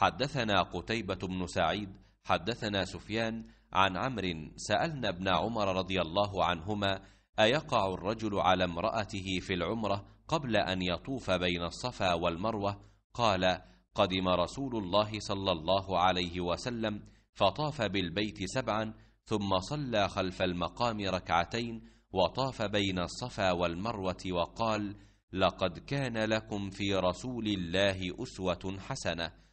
حدثنا قتيبة بن سعيد حدثنا سفيان عن عمرو سألنا ابن عمر رضي الله عنهما أيقع الرجل على امرأته في العمرة قبل أن يطوف بين الصفا والمروة قال قدم رسول الله صلى الله عليه وسلم فطاف بالبيت سبعا ثم صلى خلف المقام ركعتين وطاف بين الصفا والمروة وقال لقد كان لكم في رسول الله أسوة حسنة